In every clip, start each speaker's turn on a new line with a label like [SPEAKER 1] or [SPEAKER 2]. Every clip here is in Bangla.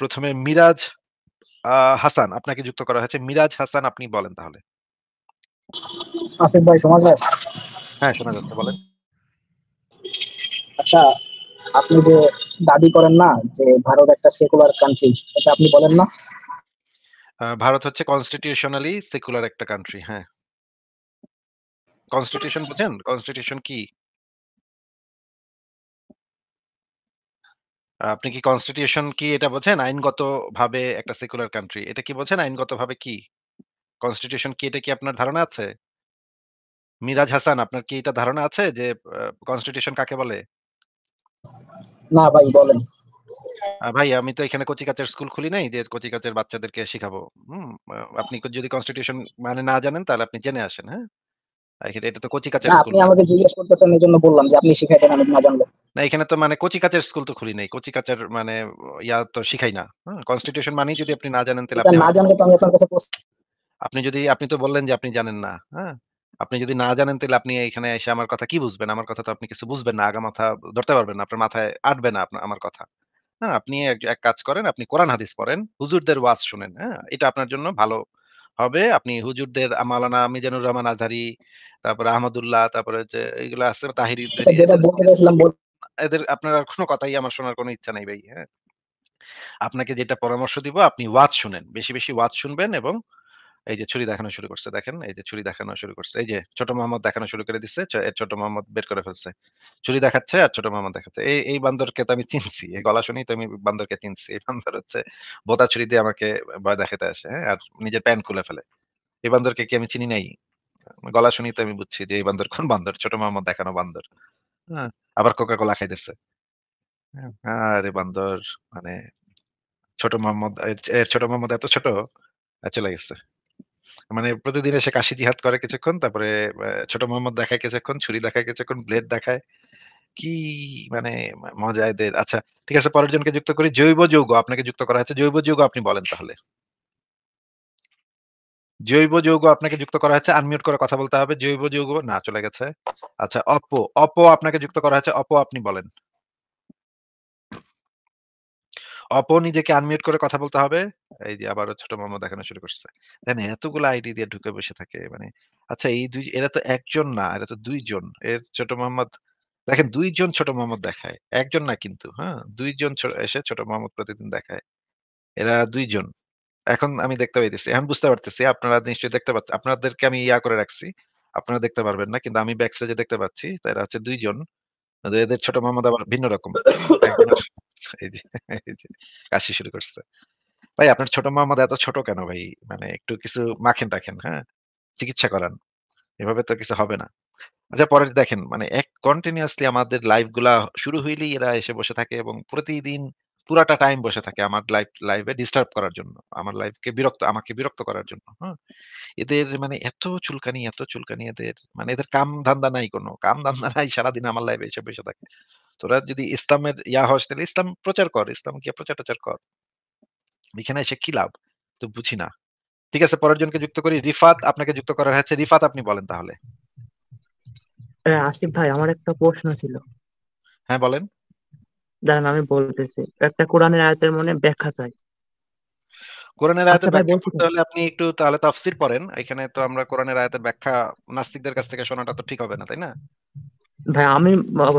[SPEAKER 1] প্রথমে মিরাজ হাসান আপনাকে যুক্ত করা হয়েছে মিরাজ হাসান আপনি বলেন তাহলে আসিফ ভাই শোনা যায় হ্যাঁ শোনা যাচ্ছে বলেন
[SPEAKER 2] আচ্ছা আপনি যে দাবি করেন না যে ভারত একটা সেকুলার কান্ট্রি এটা আপনি বলেন না
[SPEAKER 1] ভারত হচ্ছে কনস্টিটিউশনালি সেকুলার একটা কান্ট্রি হ্যাঁ কনস্টিটিউশন বুঝেন কনস্টিটিউশন কি আপনি কি কনস্টিটিউশন কি এটা বোঝেন? ভাবে একটা সেকুলার কান্ট্রি। এটা কি বোঝেন ভাবে কি? কনস্টিটিউশন কি এটা কি আপনার ধারণা আছে? মিরাজ হাসান আপনার কি এটা ধারণা আছে যে কনস্টিটিউশন কাকে বলে? না ভাই বলেন। ভাই আমি তো এখানে কচিকাঁচার স্কুল খুলি নাই যে কচিকাঁচার বাচ্চাদেরকে শিখাবো। আপনি যদি কনস্টিটিউশন মানে না জানেন তাহলে আপনি জেনে আসেন, হ্যাঁ? এটা তো কচিকাঁচার স্কুল আপনি আমাকে জিজ্ঞেস
[SPEAKER 2] করতেছেন এজন্য বললাম যে আপনি শিখাই দেন আমি
[SPEAKER 1] না জানলে। না এখানে তো মানে কচি কাচের স্কুল তো খুলি নাই কচি কাচের মানে ইয়া তো শিখাই না কনস্টিটিউশন মানেই যদি আপনি না জানেন তাহলে আপনি না জানলে তো আমি আপনার কাছে আপনি যদি আপনি তো বললেন যে আপনি জানেন না হ্যাঁ আপনি যদি না জানেন তাহলে আপনি এখানে এসে আমার কথা কি বুঝবেন আমার কথা তো আপনি কিছু বুঝবেন না আগা মাথা ধরতে পারবেন না আপনার মাথায় আটবে না আপনার আমার কথা হ্যাঁ আপনি এক কাজ করেন আপনি কোরআন হাদিস পড়েন হুজুরদের ওয়াজ শুনেন হ্যাঁ এটা আপনার জন্য ভালো হবে আপনি হুজুরদের মালানা মিজানুর রহমান আজহারি তারপরে আহমদুল্লাহ তারপরে যে এগুলো আছে তাহিরি আচ্ছা, যেটা বলতে গেছিলাম এদের আপনার আর কোনো কথাই আমার শোনার কোনো ইচ্ছা নাই ভাই হ্যাঁ আপনাকে যেটা পরামর্শ দিব আপনি ওয়াজ শুনেন বেশি বেশি ওয়াজ শুনবেন এবং এই যে ছুরি দেখানো শুরু করছে দেখেন এই যে ছুরি দেখানো শুরু করছে এই যে ছোট মোহাম্মদ দেখানো শুরু করে দিচ্ছে ছোট মোহাম্মদ বের করে ফেলছে ছুরি দেখাচ্ছে আর ছোট মোহাম্মদ দেখাচ্ছে এই এই বান্দরকে তো আমি চিনছি এই গলা শুনি তো আমি বান্দরকে চিনছি এই বান্দর হচ্ছে বোতা ছুরি দিয়ে আমাকে ভয় দেখাতে আসে হ্যাঁ আর নিজের প্যান্ট খুলে ফেলে এই বান্দরকে কি আমি চিনি নাই গলা শুনি তো আমি বুঝছি যে এই বান্দর কোন বান্দর ছোট মোহাম্মদ দেখানো বান্দর হ্যাঁ। আবার কোকা কোলা খাইতেছে। হ্যাঁ। আরে বান্দর মানে ছোট মোহাম্মদ এর ছোট মোহাম্মদ এত ছোট চলে গেছে। মানে প্রতিদিন এসে কাশি জিহাদ করে কিছুক্ষণ। তারপরে ছোট মোহাম্মদ দেখায় কিছুক্ষণ, ছুরি দেখায় কিছুক্ষণ, ব্লেড দেখায়। কি মানে মজা এদের। আচ্ছা ঠিক আছে পরের জনকে যুক্ত করি। জৈব যৌগ। আপনাকে যুক্ত করা হয়েছে। জৈব যৌগ আপনি বলেন তাহলে। জৈব যৌগ আপনাকে যুক্ত করা হয়েছে আনমিউট করে কথা বলতে হবে জৈব যৌগ না চলে গেছে আচ্ছা অপো অপো আপনাকে যুক্ত করা হয়েছে অপো আপনি বলেন অপো নিজেকে আনমিউট করে কথা বলতে হবে এই যে আবারও ছোট মামা দেখানো শুরু করছে দেখেন এতগুলো আইডি দিয়ে ঢুকে বসে থাকে মানে আচ্ছা এই দুই এরা তো একজন না এরা তো দুইজন এর ছোট মোহাম্মদ দেখেন দুইজন ছোট মোহাম্মদ দেখায় একজন না কিন্তু হ্যাঁ দুইজন এসে ছোট মোহাম্মদ প্রতিদিন দেখায় এরা দুইজন এখন আমি দেখতে পাইতেছি এখন বুঝতে পারতেছি আপনারা নিশ্চয়ই দেখতে পাচ্ছেন আপনাদেরকে আমি ইয়া করে রাখছি আপনারা দেখতে পারবেন না কিন্তু আমি ব্যাক স্টেজে দেখতে পাচ্ছি তারা হচ্ছে দুইজন এদের ছোট মোহাম্মদ আবার ভিন্ন রকম কাশি শুরু করছে ভাই আপনার ছোট মোহাম্মদ এত ছোট কেন ভাই মানে একটু কিছু মাখেন টাখেন হ্যাঁ চিকিৎসা করান এভাবে তো কিছু হবে না আচ্ছা পরে দেখেন মানে এক কন্টিনিউয়াসলি আমাদের লাইফ গুলা শুরু হইলেই এরা এসে বসে থাকে এবং প্রতিদিন পুরাটা টাইম বসে থাকে আমার লাইফ লাইফে ডিস্টার্ব করার জন্য আমার লাইফকে বিরক্ত আমাকে বিরক্ত করার জন্য হ্যাঁ এদের মানে এত চুলকানি এত চুলকানি এদের মানে এদের কাম ধান্দা নাই কোনো কাম ধান্দা নাই সারাদিন আমার লাইফে এসে বসে থাকে তোরা যদি ইসলামের ইয়া হস তাহলে ইসলাম প্রচার কর ইসলাম কি প্রচার টচার কর এখানে এসে কি লাভ তো বুঝি না ঠিক আছে পরের জনকে যুক্ত করি রিফাত আপনাকে যুক্ত করার হচ্ছে রিফাত আপনি বলেন তাহলে
[SPEAKER 2] হ্যাঁ, আসিফ ভাই আমার একটা প্রশ্ন ছিল
[SPEAKER 1] হ্যাঁ বলেন দাঁড়ান
[SPEAKER 2] আমি বলতেছি একটা কোরআনের আয়াতের মনে ব্যাখ্যা চাই
[SPEAKER 1] কোরআনের আয়াতের আচ্ছা ব্যাখ্যা পড়তে হলে আপনি একটু তাহলে তাফসির পড়েন এখানে তো আমরা কোরআনের আয়াতের ব্যাখ্যা নাস্তিকদের কাছ থেকে শোনাটা তো ঠিক হবে না তাই না
[SPEAKER 2] ভাই আমি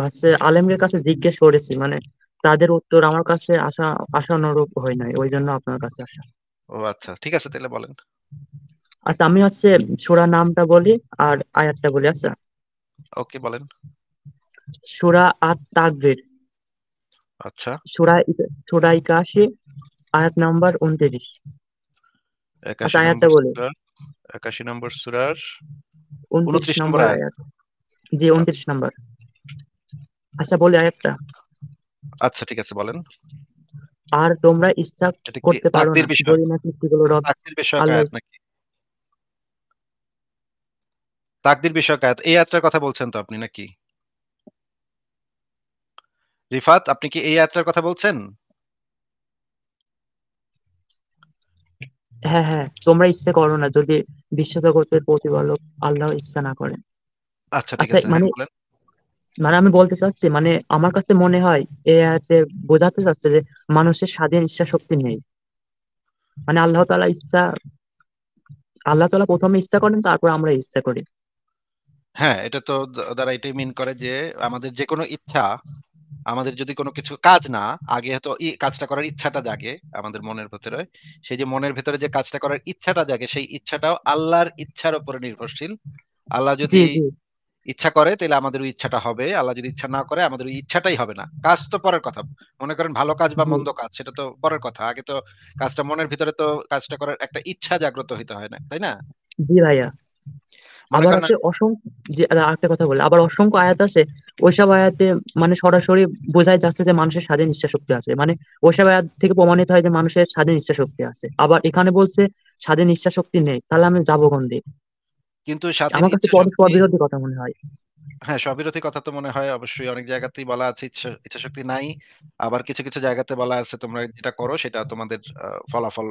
[SPEAKER 2] হচ্ছে আলেমদের কাছে জিজ্ঞেস করেছি মানে তাদের উত্তর আমার কাছে আসা আশানুরূপ হয় নাই ওই জন্য আপনার কাছে আসা
[SPEAKER 1] ও আচ্ছা ঠিক আছে তাহলে বলেন
[SPEAKER 2] আচ্ছা আমি হচ্ছে সুরা নামটা বলি আর আয়াতটা বলি আচ্ছা ওকে বলেন সুরা আত তাকবীর আচ্ছা সুরা সুরা একাশি আয়াত নাম্বার উনত্রিশ
[SPEAKER 1] একাশি আচ্ছা, আয়াতটা একাশি নম্বর সুরার উনত্রিশ নম্বর আয়াত
[SPEAKER 2] জি উনত্রিশ নম্বর আচ্ছা বলি আয়াতটা
[SPEAKER 1] আচ্ছা ঠিক আছে বলেন
[SPEAKER 2] আর তোমরা ইচ্ছা করতে পারো না যদি না সৃষ্টিগুলো রব
[SPEAKER 1] তাকদির বিষয়ক আয়াত এই আয়াতটার কথা বলছেন তো আপনি নাকি রিফাত আপনি কি এই আয়াতের কথা বলছেন
[SPEAKER 2] হ্যাঁ হ্যাঁ তোমরা ইচ্ছে করো না যদি বিশ্বজগতের প্রতিপালক আল্লাহ ইচ্ছা না করেন
[SPEAKER 1] আচ্ছা ঠিক আছে আচ্ছা, মানে হ্যাঁ,
[SPEAKER 2] মানে আমি বলতে চাচ্ছি মানে আমার কাছে মনে হয় এ আয়াতে বোঝাতে চাচ্ছে যে মানুষের স্বাধীন ইচ্ছা শক্তি নেই মানে আল্লাহ তাআলা ইচ্ছা আল্লাহ তাআলা প্রথমে ইচ্ছা করেন তারপর আমরা ইচ্ছা করি
[SPEAKER 1] হ্যাঁ এটা তো দ্বারা এটাই মিন করে যে আমাদের যে কোনো ইচ্ছা আমাদের যদি কোনো কিছু কাজ না আগে হয়তো কাজটা করার ইচ্ছাটা জাগে আমাদের মনের ভেতরে সেই যে মনের ভেতরে যে কাজটা করার ইচ্ছাটা জাগে সেই ইচ্ছাটাও আল্লাহর ইচ্ছার উপরে নির্ভরশীল আল্লাহ যদি ইচ্ছা করে তাহলে আমাদের ওই ইচ্ছাটা হবে আল্লাহ যদি ইচ্ছা না করে আমাদের ওই ইচ্ছাটাই হবে না কাজ তো পরের কথা মনে করেন ভালো কাজ বা মন্দ কাজ সেটা তো পরের কথা আগে তো কাজটা মনের ভিতরে তো কাজটা করার একটা ইচ্ছা জাগ্রত হইতে হয় না তাই না
[SPEAKER 2] জি ভাইয়া আবার আছে অসংখ্য যে একটা কথা বলে আবার অসংখ্য আয়াত আছে ওইসব আয়াতে মানে সরাসরি বোঝায় যাচ্ছে যে মানুষের স্বাধীন ইচ্ছা শক্তি আছে মানে ওইসব আয়াত থেকে প্রমাণিত হয় যে মানুষের স্বাধীন ইচ্ছা শক্তি আছে আবার এখানে বলছে স্বাধীন ইচ্ছা শক্তি নেই তাহলে আমি যাবো কোন দিক
[SPEAKER 1] কিন্তু আমার কাছে
[SPEAKER 2] পরবিরোধী কথা মনে হয়
[SPEAKER 1] হ্যাঁ স্ববিরোধী কথা তো মনে হয় অবশ্যই অনেক জায়গাতেই বলা আছে ইচ্ছা শক্তি নাই আবার কিছু কিছু জায়গাতে বলা আছে তোমরা যেটা করো সেটা তোমাদের ফলাফল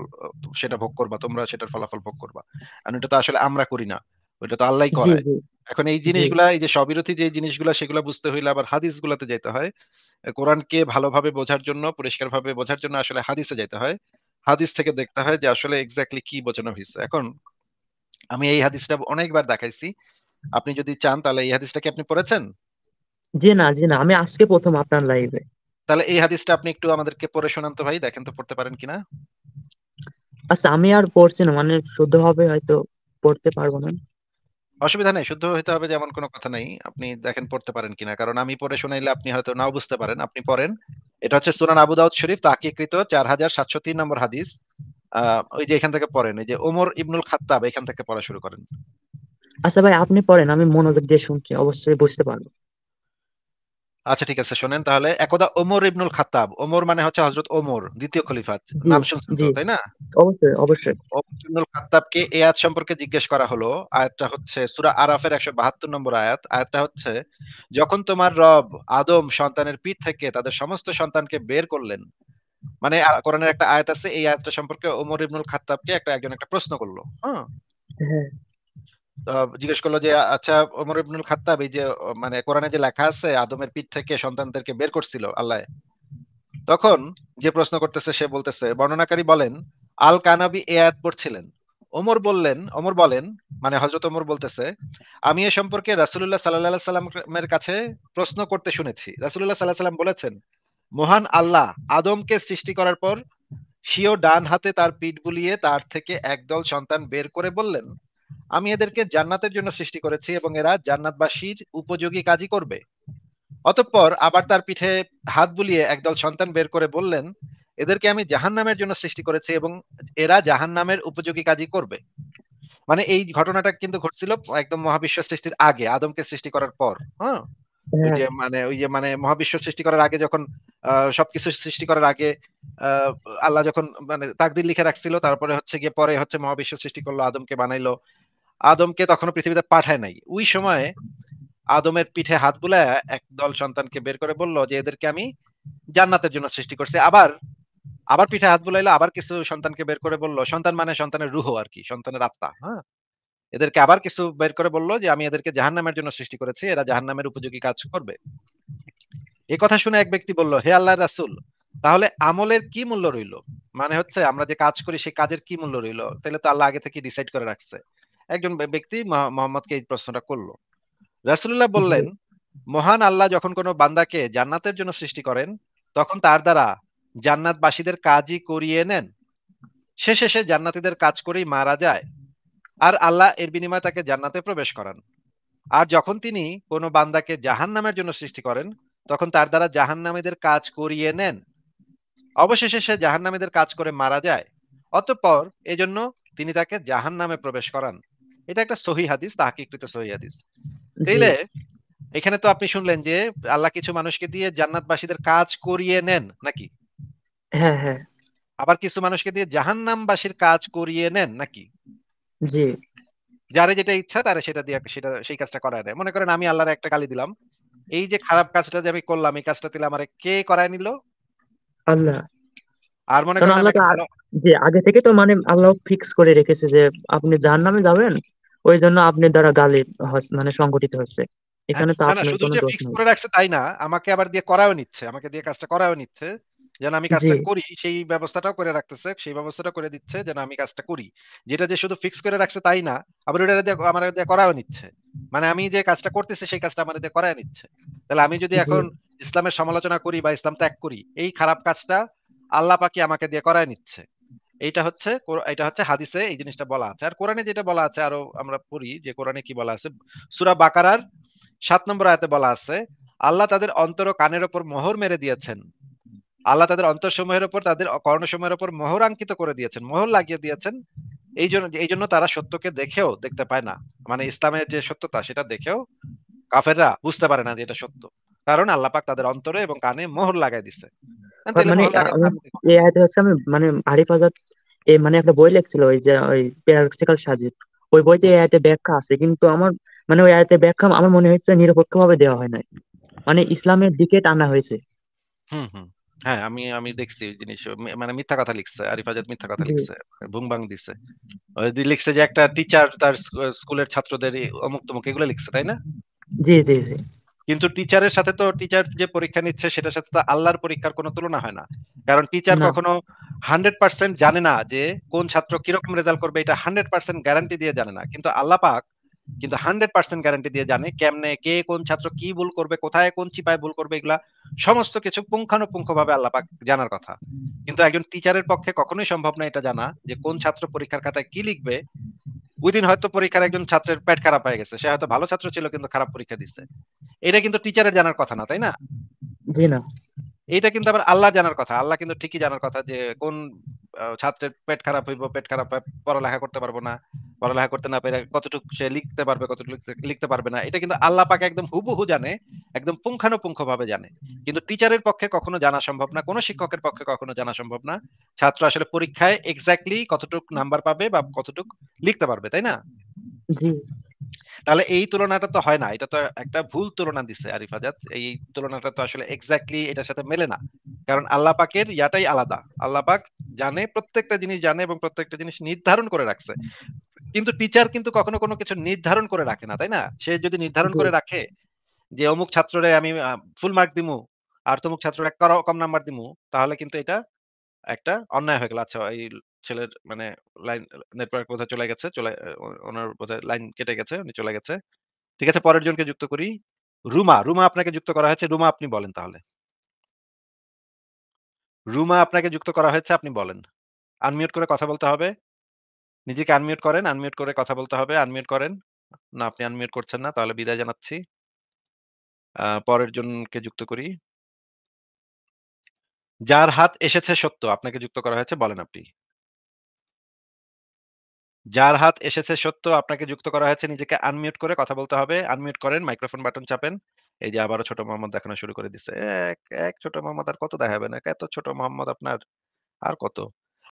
[SPEAKER 1] সেটা ভোগ করবা তোমরা সেটার ফলাফল ভোগ করবা এটা তো আসলে আমরা করি না ওইটা তো আল্লাহ করে এখন এই জিনিসগুলা এই যে স্ববিরোধী যে জিনিসগুলা সেগুলা বুঝতে হইলে আবার হাদিস গুলাতে যেতে হয় কোরআনকে ভালোভাবে বোঝার জন্য পরিষ্কার ভাবে বোঝার জন্য আসলে হাদিসে যেতে হয় হাদিস থেকে দেখতে হয় যে আসলে এক্স্যাক্টলি কি বোঝানো হয়েছে এখন আমি এই হাদিসটা অনেকবার দেখাইছি আপনি যদি চান তাহলে এই হাদিসটা কি আপনি পড়েছেন
[SPEAKER 2] জি না জি না আমি আজকে প্রথম আপনার লাইভে
[SPEAKER 1] তাহলে এই হাদিসটা আপনি একটু আমাদেরকে পড়ে শোনান তো ভাই দেখেন তো পড়তে পারেন কিনা
[SPEAKER 2] আচ্ছা আমি আর পড়ছি না মানে শুদ্ধভাবে হয়তো পড়তে পারবো না
[SPEAKER 1] অসুবিধা নেই শুদ্ধ হইতে হবে যেমন কোনো কথা নাই আপনি দেখেন পড়তে পারেন কিনা কারণ আমি পড়ে শোনাইলে আপনি হয়তো নাও বুঝতে পারেন আপনি পড়েন এটা হচ্ছে সুনান আবু দাউদ শরীফ তাকিকৃত চার হাজার সাতশো তিন নম্বর হাদিস ওই যে এখান থেকে পড়েন এই যে ওমর ইবনুল খাত্তাব এখান থেকে পড়া শুরু করেন
[SPEAKER 2] আচ্ছা ভাই আপনি পড়েন আমি মনোযোগ দিয়ে শুনছি অবশ্যই বুঝতে পারবো
[SPEAKER 1] আচ্ছা ঠিক আছে শোনেন তাহলে একদা ওমর ইবনুল খাতাব ওমর মানে হচ্ছে হজরত ওমর দ্বিতীয় খলিফা নাম শুনছেন তাই না
[SPEAKER 2] অবশ্যই অবশ্যই
[SPEAKER 1] ওমর ইবনুল খাত্তাবকে এই আয়াত সম্পর্কে জিজ্ঞেস করা হলো আয়াতটা হচ্ছে সূরা আরাফের 172 নম্বর আয়াত আয়াতটা হচ্ছে যখন তোমার রব আদম সন্তানের পিঠ থেকে তাদের সমস্ত সন্তানকে বের করলেন মানে কোরআনের একটা আয়াত আছে এই আয়াতটা সম্পর্কে ওমর ইবনুল খাত্তাবকে একটা একজন একটা প্রশ্ন করলো হ্যাঁ জিজ্ঞেস করলো যে আচ্ছা ওমর ইবনুল খাত্তাব এই যে মানে কোরআনে যে লেখা আছে আদমের পিঠ থেকে সন্তানদেরকে বের করছিল আল্লাহ তখন যে প্রশ্ন করতেছে সে বলতেছে বর্ণনাকারী বলেন আল কানাবি এ আয়াত পড়ছিলেন ওমর বললেন ওমর বলেন মানে হজরত ওমর বলতেছে আমি এ সম্পর্কে রাসুল্লাহ সাল্লাহ সাল্লামের কাছে প্রশ্ন করতে শুনেছি রাসুল্লাহ সাল্লাহ সাল্লাম বলেছেন মহান আল্লাহ আদমকে সৃষ্টি করার পর সিও ডান হাতে তার পিঠ বুলিয়ে তার থেকে একদল সন্তান বের করে বললেন আমি এদেরকে জান্নাতের জন্য সৃষ্টি করেছি এবং এরা জান্নাতবাসীর উপযোগী কাজই করবে অতঃপর আবার তার পিঠে হাত বুলিয়ে একদল সন্তান বের করে বললেন এদেরকে আমি জাহান নামের জন্য সৃষ্টি করেছি এবং এরা জাহান নামের উপযোগী কাজই করবে মানে এই ঘটনাটা কিন্তু ঘটছিল একদম মহাবিশ্ব সৃষ্টির আগে আদমকে সৃষ্টি করার পর হ্যাঁ, হ্যাঁ। যে মানে ওই যে মানে মহাবিশ্ব সৃষ্টি করার আগে যখন সবকিছু সৃষ্টি করার আগে আল্লাহ যখন মানে তাকদির লিখে রাখছিল তারপরে হচ্ছে গিয়ে পরে হচ্ছে মহাবিশ্ব সৃষ্টি করলো আদমকে বানাইলো আদমকে তখনও পৃথিবীতে পাঠায় নাই ওই সময়ে আদমের পিঠে হাত বুলায় এক দল সন্তানকে বের করে বলল যে এদেরকে আমি জান্নাতের জন্য সৃষ্টি করছি আবার আবার পিঠে হাত বুলাইলো আবার কিছু সন্তানকে বের করে বলল সন্তান মানে সন্তানের রুহ আর কি সন্তানের আত্মা হ্যাঁ এদেরকে আবার কিছু বের করে বলল যে আমি এদেরকে জাহান্নামের জন্য সৃষ্টি করেছি এরা জাহান্নামের উপযোগী কাজ করবে এ কথা শুনে এক ব্যক্তি বলল হে আল্লাহ রাসুল তাহলে আমলের কি মূল্য রইল মানে হচ্ছে আমরা যে কাজ করি সেই কাজের কি মূল্য রইল তাহলে তো আল্লাহ আগে থেকে ডিসাইড করে রাখছে একজন ব্যক্তি মোহাম্মদকে এই প্রশ্নটা করলো রাসুল্লাহ বললেন মহান আল্লাহ যখন কোনো বান্দাকে জান্নাতের জন্য সৃষ্টি করেন তখন তার দ্বারা জান্নাতবাসীদের কাজই করিয়ে নেন সে শেষে জান্নাতিদের কাজ করেই মারা যায় আর আল্লাহ এর বিনিময়ে তাকে জান্নাতে প্রবেশ করান আর যখন তিনি কোনো বান্দাকে জাহান নামের জন্য সৃষ্টি করেন তখন তার দ্বারা জাহান নামেদের কাজ করিয়ে নেন অবশেষে সে জাহান নামেদের কাজ করে মারা যায় অতঃপর এজন্য তিনি তাকে জাহান নামে প্রবেশ করান এটা একটা সহি হাদিস তাহাকিকৃত সহি হাদিস তাইলে এখানে তো আপনি শুনলেন যে আল্লাহ কিছু মানুষকে দিয়ে জান্নাতবাসীদের কাজ করিয়ে নেন নাকি হ্যাঁ হ্যাঁ আবার কিছু মানুষকে দিয়ে জাহান নামবাসীর কাজ করিয়ে নেন নাকি জি যারে যেটা ইচ্ছা তারা সেটা দিয়ে সেটা সেই কাজটা করায় দেয় মনে করেন আমি আল্লাহর একটা গালি দিলাম এই যে খারাপ কাজটা যে আমি করলাম এই কাজটা তাহলে আমার কে করায় নিল আল্লাহ আর মনে করেন আল্লাহ
[SPEAKER 2] যে আগে থেকে তো মানে আল্লাহ ফিক্স করে রেখেছে যে আপনি যার নামে যাবেন ওই জন্য আপনি দ্বারা গালি মানে সংগঠিত হচ্ছে
[SPEAKER 1] এখানে হ্যাঁ, তো আপনি শুধু যে ফিক্স করে রাখছে তাই না আমাকে আবার দিয়ে করায়ও নিচ্ছে আমাকে দিয়ে কাজটা করায়ও নিচ্ছে যেন আমি কাজটা করি সেই ব্যবস্থাটাও করে রাখতেছে সেই ব্যবস্থাটা করে দিচ্ছে যেন আমি কাজটা করি যেটা যে শুধু ফিক্স করে রাখছে তাই না আবার ওটা আমার করাও নিচ্ছে মানে আমি যে কাজটা করতেছি সেই কাজটা আমার দিয়ে করাই নিচ্ছে তাহলে আমি যদি এখন ইসলামের সমালোচনা করি বা ইসলাম ত্যাগ করি এই খারাপ কাজটা আল্লাহ পাকি আমাকে দিয়ে করাই নিচ্ছে এইটা হচ্ছে এটা হচ্ছে হাদিসে এই জিনিসটা বলা আছে আর কোরআনে যেটা বলা আছে আরো আমরা পড়ি যে কোরআনে কি বলা আছে সুরা বাকারার সাত নম্বর আয়াতে বলা আছে আল্লাহ তাদের অন্তর কানের ওপর মোহর মেরে দিয়েছেন আল্লাহ তাদের অন্তরসমূহের উপর তাদের কর্ণসমূহের উপর মোহরাঙ্কিত করে দিয়েছেন মোহর লাগিয়ে দিয়েছেন এই জন্য এই জন্য তারা সত্যকে দেখেও দেখতে পায় না মানে ইসলামের যে সত্যতা সেটা দেখেও কাফেররা বুঝতে পারে না যে এটা সত্য কারণ আল্লাহ পাক তাদের অন্তরে এবং কানে মোহর লাগাই দিছে
[SPEAKER 2] মানে এই আয়াতে হচ্ছে আমি মানে আরিফ আজাদ এই মানে একটা বই লেখছিল ওই যে ওই প্যারাক্সিক্যাল সাজিদ ওই বইতে এই আয়াতে ব্যাখ্যা আছে কিন্তু আমার মানে ওই আয়াতে ব্যাখ্যা আমার মনে হয়েছে নিরপেক্ষভাবে দেওয়া হয় নাই মানে ইসলামের দিকে টানা হয়েছে
[SPEAKER 1] হুম হুম হ্যাঁ আমি আমি দেখছি ওই জিনিস মানে মিথ্যা কথা লিখছে আরিফ আজাদ মিথ্যা কথা লিখছে ভুংবাং মানে দিছে লিখছে যে একটা টিচার তার স্কুলের ছাত্রদের অমুক তমুক এগুলো লিখছে তাই না জি জি জি কিন্তু টিচারের সাথে তো টিচার যে পরীক্ষা নিচ্ছে সেটার সাথে তো আল্লাহর পরীক্ষার কোনো তুলনা হয় না কারণ টিচার কখনো হান্ড্রেড পার্সেন্ট জানে না যে কোন ছাত্র কিরকম রেজাল্ট করবে এটা হান্ড্রেড পার্সেন্ট গ্যারান্টি দিয়ে জানে না কিন্তু আল্লাহ পাক কিন্তু হান্ড্রেড পার্সেন্ট গ্যারান্টি দিয়ে জানে কেমনে কে কোন ছাত্র কি ভুল করবে কোথায় কোন চিপায় ভুল করবে এগুলা সমস্ত কিছু পুঙ্খানুপুঙ্খ ভাবে আল্লাপাক জানার কথা কিন্তু একজন টিচারের পক্ষে কখনোই সম্ভব না এটা জানা যে কোন ছাত্র পরীক্ষার খাতায় কি লিখবে উইদিন হয়তো পরীক্ষার একজন ছাত্রের পেট খারাপ হয়ে গেছে সে হয়তো ভালো ছাত্র ছিল কিন্তু খারাপ পরীক্ষা দিচ্ছে এটা কিন্তু টিচারের জানার কথা না তাই না জি না এটা কিন্তু আবার আল্লাহ জানার কথা আল্লাহ কিন্তু ঠিকই জানার কথা যে কোন ছাত্রের পেট খারাপ হইব পেট খারাপ পড়ালেখা করতে পারবো না পড়ালেখা করতে না পেরে কতটুকু সে লিখতে পারবে কতটুকু লিখতে পারবে না এটা কিন্তু আল্লাহ পাকে একদম হুবহু জানে একদম পুঙ্খানুপুঙ্খ ভাবে জানে কিন্তু টিচারের পক্ষে কখনো জানা সম্ভব না কোনো শিক্ষকের পক্ষে কখনো জানা সম্ভব না ছাত্র আসলে পরীক্ষায় এক্স্যাক্টলি কতটুক নাম্বার পাবে বা কতটুক লিখতে পারবে তাই না তাহলে এই তুলনাটা তো হয় না এটা তো একটা ভুল তুলনা দিছে আরিফ আজাদ এই তুলনাটা তো আসলে এক্স্যাক্টলি এটার সাথে মেলে না কারণ আল্লাহ পাকের ইয়াটাই আলাদা আল্লাহ পাক জানে প্রত্যেকটা জিনিস জানে এবং প্রত্যেকটা জিনিস নির্ধারণ করে রাখছে কিন্তু টিচার কিন্তু কখনো কোনো কিছু নির্ধারণ করে রাখে না তাই না সে যদি নির্ধারণ করে রাখে যে অমুক ছাত্ররে আমি ফুল মার্ক দিমু আর তমুক ছাত্ররা কম নাম্বার দিমু তাহলে কিন্তু এটা একটা অন্যায় হয়ে গেল আচ্ছা এই ছেলের মানে লাইন নেটওয়ার্ক বোধহয় চলে গেছে চলে ওনার বোধহয় লাইন কেটে গেছে উনি চলে গেছে ঠিক আছে পরের জনকে যুক্ত করি রুমা রুমা আপনাকে যুক্ত করা হয়েছে রুমা আপনি বলেন তাহলে রুমা আপনাকে যুক্ত করা হয়েছে আপনি বলেন আনমিউট করে কথা বলতে হবে নিজেকে আনমিউট করেন আনমিউট করে কথা বলতে হবে আনমিউট করেন না আপনি আনমিউট করছেন না তাহলে বিদায় জানাচ্ছি আহ, পরের জনকে যুক্ত করি যার হাত এসেছে সত্য আপনাকে যুক্ত করা হয়েছে বলেন আপনি যার হাত এসেছে সত্য আপনাকে যুক্ত করা হয়েছে নিজেকে আনমিউট করে কথা বলতে হবে আনমিউট করেন মাইক্রোফোন বাটন চাপেন এই যে আবারও ছোট মোহাম্মদ দেখানো শুরু করে দিচ্ছে এক এক ছোট মোহাম্মদ আর কত দেখাবেন এত ছোট মোহাম্মদ আপনার আর কত